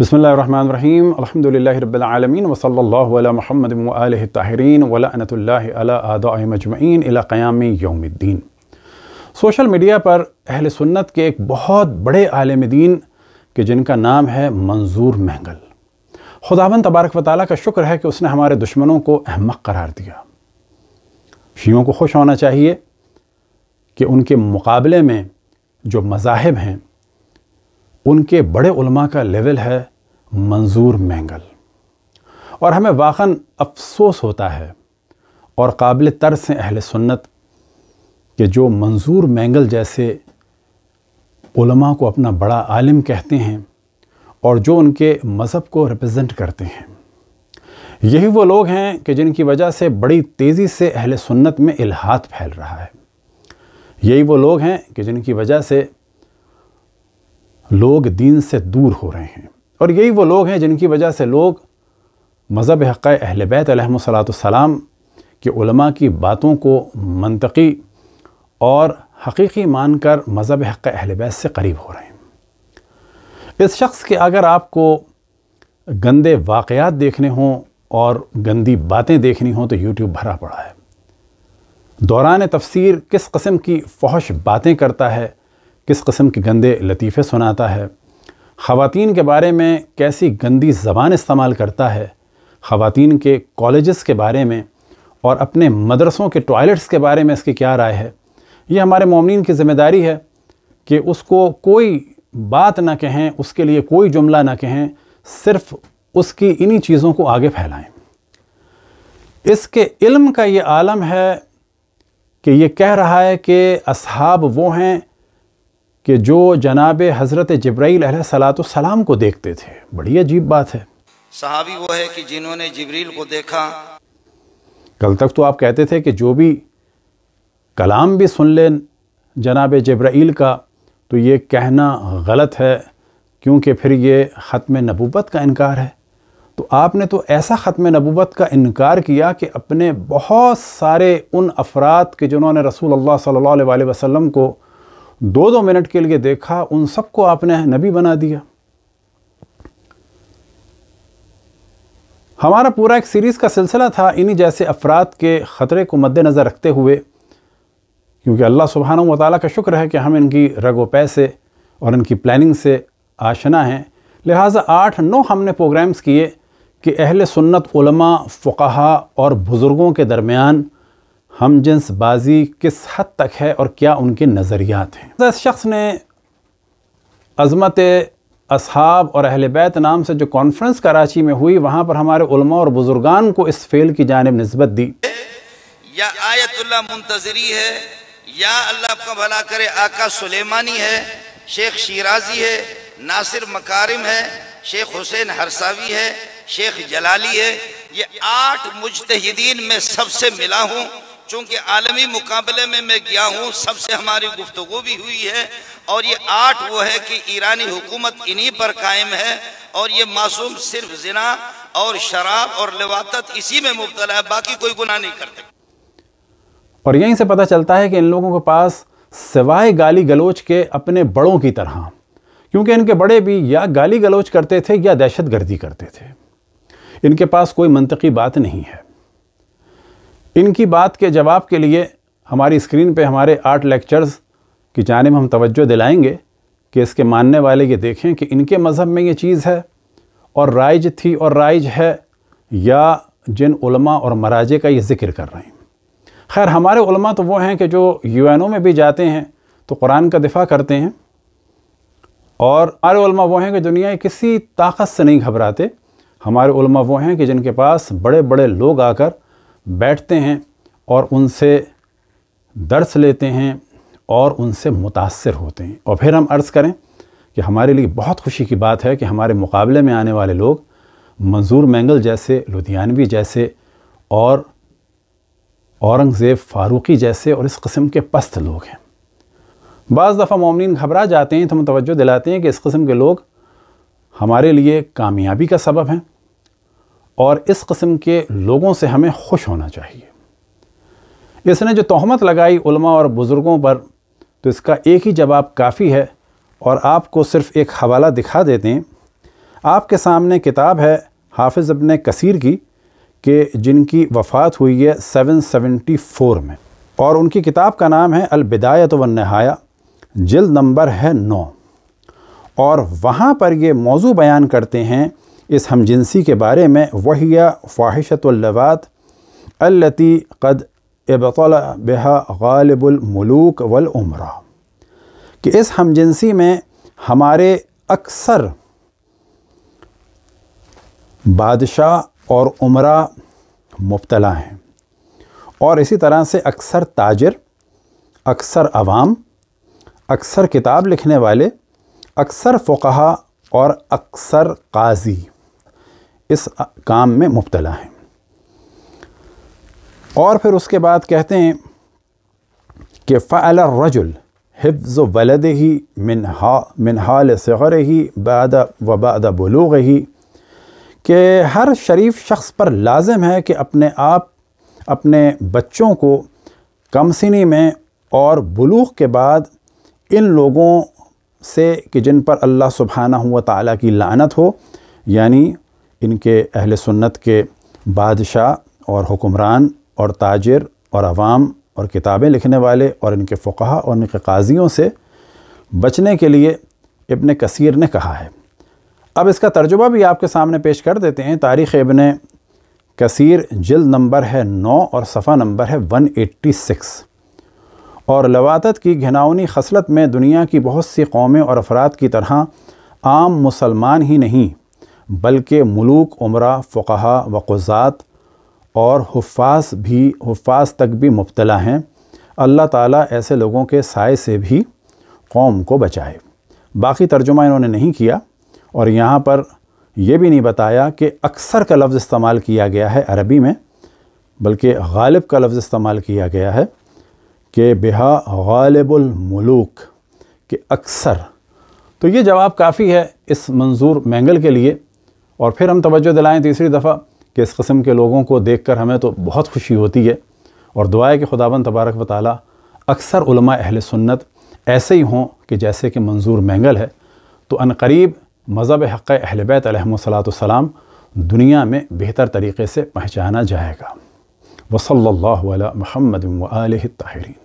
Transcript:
बसमीम अलहमदिल्लाबीआलमीन वसल महमद ताहरीन वलानतमजमैन अलाक़याम योमद्दीन सोशल मीडिया पर अहले सुन्नत के एक बहुत बड़े आलम दीन के जिनका नाम है मंजूर महंगल खुदावन तबारक व ताली का शुक्र है कि उसने हमारे दुश्मनों को अहमक करार दिया शीयों को खुश होना चाहिए कि उनके मुकाबले में जो मज़ाहब हैं उनके बड़े उलमा का लेवल है मंजूर मैंगल और हमें वाखन अफसोस होता है और काबिल तर्स हैं अहल सुन्नत कि जो मंजूर मैंगल जैसे उलमा को अपना बड़ा आलिम कहते हैं और जो उनके मज़हब को रिप्रेजेंट करते हैं यही वो लोग हैं कि जिनकी वजह से बड़ी तेज़ी से अहल सुन्नत में इलाहात फैल रहा है यही वो लोग हैं कि जिनकी वजह से लोग दीन से दूर हो रहे हैं और यही वो लोग हैं जिनकी वजह से लोग मज़हब हक़ अहल बैत सलाम के उलमा की बातों को मनतकी और हकीकी मानकर मज़हब हक़ अहल बैत से करीब हो रहे हैं इस शख्स के अगर आपको गंदे वाक़ात देखने हों और गंदी बातें देखनी हों तो यूट्यूब भरा पड़ा है दौरान तफसीर किस कस्म की फौश बातें करता है किस कस्म के गंदे लतीफ़े सुनाता है ख़वातीन के बारे में कैसी गंदी ज़बान इस्तेमाल करता है ख़वातीन के कॉलेज़ के बारे में और अपने मदरसों के टॉयलेट्स के बारे में इसकी क्या राय है ये हमारे ममिन की ज़िम्मेदारी है कि उसको कोई बात ना कहें उसके लिए कोई जुमला ना कहें सिर्फ उसकी इन्हीं चीज़ों को आगे फैलाएं इसके इल्म का ये आलम है कि ये कह रहा है कि असहाब वो हैं कि जो जनाब हज़रत जब्राईल सलाम को देखते थे बड़ी अजीब बात है सहाबी वो है कि जिन्होंने जबरील को देखा कल तक तो आप कहते थे कि जो भी कलाम भी सुन लें जनाब जब्राईल का तो ये कहना गलत है क्योंकि फिर ये ख़त्म नबूबत का इनकार है तो आपने तो ऐसा ख़त्म नबूबत का इनकार किया कि अपने बहुत सारे उन अफराद के जिन्होंने रसूल अल्लाह सल्लल्लाहु अलैहि वसल्लम को दो दो मिनट के लिए देखा उन सबको आपने नबी बना दिया हमारा पूरा एक सीरीज़ का सिलसिला था इन्हीं जैसे अफराद के ख़तरे को मद्देनज़र रखते हुए क्योंकि अल्लाह सुबहान वाली का शुक्र है कि हम इनकी रगो पैसे और इनकी प्लानिंग से आशना हैं लिहाजा आठ नौ हमने प्रोग्राम्स किए कि अहल सुन्नत उलमा और बुज़ुर्गों के दरमियान हम बाजी किस हद तक है और क्या उनके नज़रियात हैं इस शख्स ने अज़मत असहाब और अहल बैत नाम से जो कॉन्फ्रेंस कराची में हुई वहाँ पर हमारे उलमा और बुज़ुर्गान को इस फेल की जानब नस्बत दी या आयतुल्ला मुंतजरी है या अल्लाह आपका भला करे आका सुलेमानी है शेख शिराजी है नासिर मकारिम है शेख हुसैन हरसावी है शेख जलाली है ये आठ मुजतहदीन में सबसे मिला हूँ चूंकि आलमी मुकाबले में मैं गया हूँ सबसे हमारी गुफ्तु भी हुई है और ये आठ वो है कि ईरानी हुकूमत इन्हीं पर कायम है और ये मासूम सिर्फ जिना और शराब और लिवात इसी में मुबतला है बाकी कोई गुना नहीं करते और यहीं से पता चलता है कि इन लोगों के पास सिवाय गाली गलोच के अपने बड़ों की तरह क्योंकि इनके बड़े भी या गाली गलोच करते थे या दहशत गर्दी करते थे इनके पास कोई मनतकी बात नहीं है इनकी बात के जवाब के लिए हमारी स्क्रीन पे हमारे आर्ट लेक्चर्स की जानब हम तवज्जो दिलाएंगे कि इसके मानने वाले ये देखें कि इनके मज़हब में ये चीज़ है और राइज थी और राइज है या जिन उलमा और मराजे का ये ज़िक्र कर रहे हैं खैर हमारे उलमा तो वो हैं कि जो यू में भी जाते हैं तो कुरान का दिफा करते हैं और हमारे उलमा वो हैं कि दुनिया किसी ताकत से नहीं घबराते हमारे उलमा वो हैं कि जिनके पास बड़े बड़े लोग आकर बैठते हैं और उनसे दर्स लेते हैं और उनसे मुतासर होते हैं और फिर हम अर्ज़ करें कि हमारे लिए बहुत खुशी की बात है कि हमारे मुकाबले में आने वाले लोग मंजूर मैंगल जैसे लुधियानवी जैसे और औरंगज़ेब फ़ारूकी जैसे और इस कस्म के पस्त लोग हैं बज़ दफ़ा ममिन घबरा जाते हैं तो हम तोज्जो दिलाते हैं कि इस कस्म के लोग हमारे लिए कामयाबी का सबब हैं और इस कस्म के लोगों से हमें खुश होना चाहिए इसने जो तहमत लगाई उलमा और बुज़ुर्गों पर तो इसका एक ही जवाब काफ़ी है और आपको सिर्फ़ एक हवाला दिखा देते हैं आपके सामने किताब है हाफिज़ अबन कसीर की कि जिनकी वफ़ात हुई है 774 में और उनकी किताब का नाम है अलबिदायत व नहाया जल्द नंबर है नौ और वहाँ पर ये मौजू बयान करते हैं इस जिनसी के बारे में वही फ़ाहिशतवात अल्लती कद एबला बेहा गालिबुलमलूक वलउमरा कि इस हम जिनसी में हमारे अक्सर बादशाह और उमरा मुबतला हैं और इसी तरह से अक्सर ताजर अक्सर आवाम अक्सर किताब लिखने वाले अक्सर फ़ुकहा और अक्सर काजी इस काम में मुबतला हैं और फिर उसके बाद कहते हैं कि फ़ल रजुल हिफ्ज़ वलद ही मिन हाल सर ही बद वबाद बलूग ही कि हर शरीफ शख्स पर लाजम है कि अपने आप अपने बच्चों को कमसनी में और बलूग के बाद इन लोगों से कि जिन पर अल्लाह सुबहाना हुआ ताली की लानत हो यानी इनके अहल सुन्नत के बादशाह और हुक्मरान और ताजर और आवाम और किताबें लिखने वाले और इनके फ़ुका और इनके काजियों से बचने के लिए इबन कसीर ने कहा है अब इसका तर्जुबा भी आपके सामने पेश कर देते हैं तारीख़ इबन कसीर जल्द नंबर है नौ और सफ़ा नंबर है वन एट्टी सिक्स और लवात की घनावनी खसलत में दुनिया की बहुत सी कौमें और अफराद की तरह आम मुसलमान ही नहीं बल्कि मलूक उम्र फ़ुहा व और हफाज भी हफाज तक भी मुबतला हैं अल्लाह ताली ऐसे लोगों के साय से भी कौम को बचाए बाकी तर्जुमा इन्होंने नहीं किया और यहाँ पर यह भी नहीं बताया कि अक्सर का लफ्ज़ इस्तेमाल किया गया है अरबी में बल्कि गालिब का लफ्ज़ इस्तेमाल किया गया है कि बेहा गालिबुलमलूक के अक्सर तो ये जवाब काफ़ी है इस मंजूर मैंगल के लिए और फिर हम तवज्जो दिलाएं तीसरी दफ़ा कि इस कस्म के लोगों को देख कर हमें तो बहुत खुशी होती है और दुआ के कि खुदाबंद तबारक व ताली अक्सर उलमा अहल सुन्नत ऐसे ही हों कि जैसे कि मंजूर मैंगल है तो अनकरीब मज़हब हक़ अहल बैतम दुनिया में बेहतर तरीके से पहचाना जाएगा वसल्ला महमद वाल ताहरीन